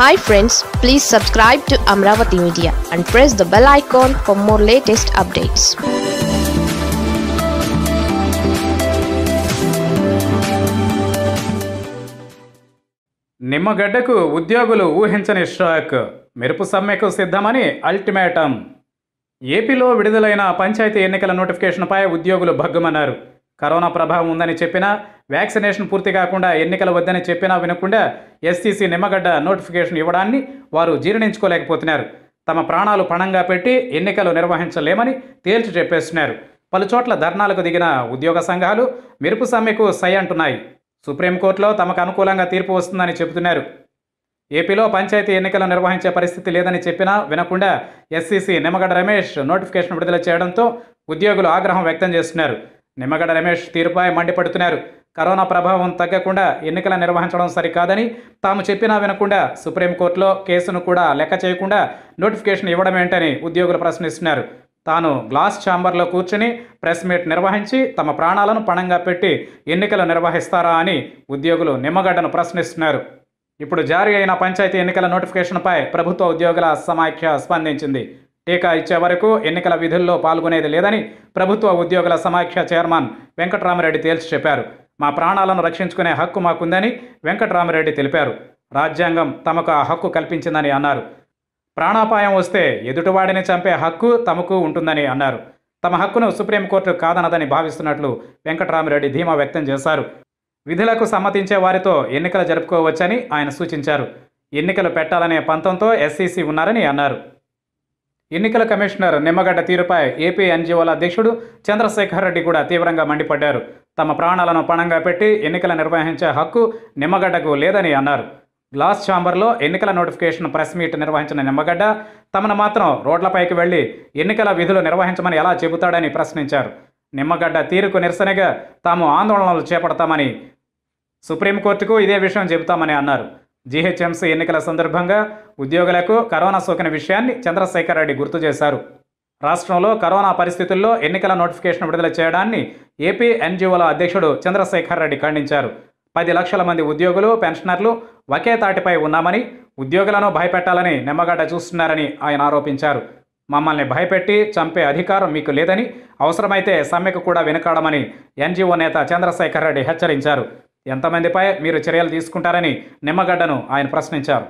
hi friends please subscribe to Amaravati media and press the bell icon for more latest updates నిమ్మగడ్డకు ఉద్యోగులు ఊహించని shock మెరుపు సమ్మెకు సిద్ధమని అల్టిమేటం ఏపీలో విడుదలైన పంచాయతీ ఎన్నికల నోటిఫికేషన్పై ఉద్యోగులు భగ్గుమన్నారు కరోనా ప్రభావం ఉందని చెప్పినా వ్యాక్సినేషన్ పూర్తి కాకుండా ఎన్నికల వద్దని చెప్పినా వినకుండా ఎస్సీసీ నిమ్మగడ్డ నోటిఫికేషన్ ఇవ్వడాన్ని వారు జీర్ణించుకోలేకపోతున్నారు తమ ప్రాణాలు పణంగా పెట్టి ఎన్నికలు నిర్వహించలేమని తేల్చి చెప్పేస్తున్నారు పలుచోట్ల ధర్నాలకు దిగిన ఉద్యోగ సంఘాలు మెరుపు సమ్మెకు సై అంటున్నాయి సుప్రీంకోర్టులో తమకు అనుకూలంగా తీర్పు వస్తుందని చెబుతున్నారు ఏపీలో పంచాయతీ ఎన్నికలు నిర్వహించే పరిస్థితి లేదని చెప్పినా వినకుండా ఎస్సీసీ నిమ్మగడ్డ రమేష్ నోటిఫికేషన్ విడుదల చేయడంతో ఉద్యోగులు ఆగ్రహం వ్యక్తం చేస్తున్నారు నిమ్మగడ్డ రమేష్ తీరుపై మండిపడుతున్నారు కరోనా ప్రభావం తగ్గకుండా ఎన్నికల నిర్వహించడం సరికాదని తాము చెప్పినా వినకుండా సుప్రీంకోర్టులో కేసును కూడా లెక్క చేయకుండా నోటిఫికేషన్ ఇవ్వడం ఏంటని ఉద్యోగులు ప్రశ్నిస్తున్నారు తాను గ్లాస్ ఛాంబర్లో కూర్చుని ప్రెస్ మీట్ నిర్వహించి తమ ప్రాణాలను పణంగా పెట్టి ఎన్నికలు నిర్వహిస్తారా అని ఉద్యోగులు నిమ్మగడ్డను ప్రశ్నిస్తున్నారు ఇప్పుడు జారీ అయిన పంచాయతీ ఎన్నికల నోటిఫికేషన్పై ప్రభుత్వ ఉద్యోగుల సమాఖ్య స్పందించింది టీకా ఇచ్చే వరకు ఎన్నికల విధుల్లో పాల్గొనేది లేదని ప్రభుత్వ ఉద్యోగుల సమాఖ్య చైర్మన్ వెంకట్రామరెడ్డి తేల్చి చెప్పారు మా ప్రాణాలను రక్షించుకునే హక్కు మాకుందని వెంకటరామరెడ్డి తెలిపారు రాజ్యాంగం తమకు ఆ హక్కు కల్పించిందని అన్నారు ప్రాణాపాయం వస్తే ఎదుటివాడిని చంపే హక్కు తమకు ఉంటుందని అన్నారు తమ హక్కును సుప్రీంకోర్టు కాదనదని భావిస్తున్నట్లు వెంకటరామరెడ్డి ధీమా వ్యక్తం చేశారు విధులకు సమ్మతించే వారితో ఎన్నికలు జరుపుకోవచ్చని ఆయన సూచించారు ఎన్నికలు పెట్టాలనే పంతంతో ఎస్సీసీ ఉన్నారని అన్నారు ఎన్నికల కమిషనర్ నిమ్మగడ్డ తీరుపై ఏపీ ఎన్జీఓల అధ్యక్షుడు చంద్రశేఖర్ రెడ్డి కూడా తీవ్రంగా మండిపడ్డారు తమ ప్రాణాలను పణంగా పెట్టి ఎన్నికల నిర్వహించే హక్కు నిమ్మగడ్డకు లేదని అన్నారు గ్లాస్ ఛాంబర్లో ఎన్నికల నోటిఫికేషన్ ప్రెస్ మీట్ నిర్వహించిన నిమ్మగడ్డ తమను మాత్రం రోడ్లపైకి వెళ్లి ఎన్నికల విధులు నిర్వహించమని ఎలా చెబుతాడని ప్రశ్నించారు నిమ్మగడ్డ తీరుకు నిరసనగా తాము ఆందోళనలు చేపడతామని సుప్రీంకోర్టుకు ఇదే విషయం చెబుతామని అన్నారు జీహెచ్ఎంసీ ఎన్నికల సందర్భంగా ఉద్యోగులకు కరోనా సోకిన విషయాన్ని చంద్రశేఖర్ రెడ్డి గుర్తు చేశారు రాష్ట్రంలో కరోనా పరిస్థితుల్లో ఎన్నికల నోటిఫికేషన్ విడుదల చేయడాన్ని ఏపీ ఎన్జిఓల అధ్యక్షుడు చంద్రశేఖర్ రెడ్డి ఖండించారు పది లక్షల మంది ఉద్యోగులు పెన్షనర్లు ఒకే తాటిపై ఉన్నామని ఉద్యోగులను భయపెట్టాలని నిమ్మగడ్డ చూస్తున్నారని ఆయన ఆరోపించారు మమ్మల్ని భయపెట్టి చంపే అధికారం మీకు లేదని అవసరమైతే సమ్మెకు కూడా వెనుకాడమని ఎన్జిఓ నేత చంద్రశేఖర్ రెడ్డి హెచ్చరించారు ఎంతమందిపై మీరు చర్యలు తీసుకుంటారని నిమ్మగడ్డను ఆయన ప్రశ్నించారు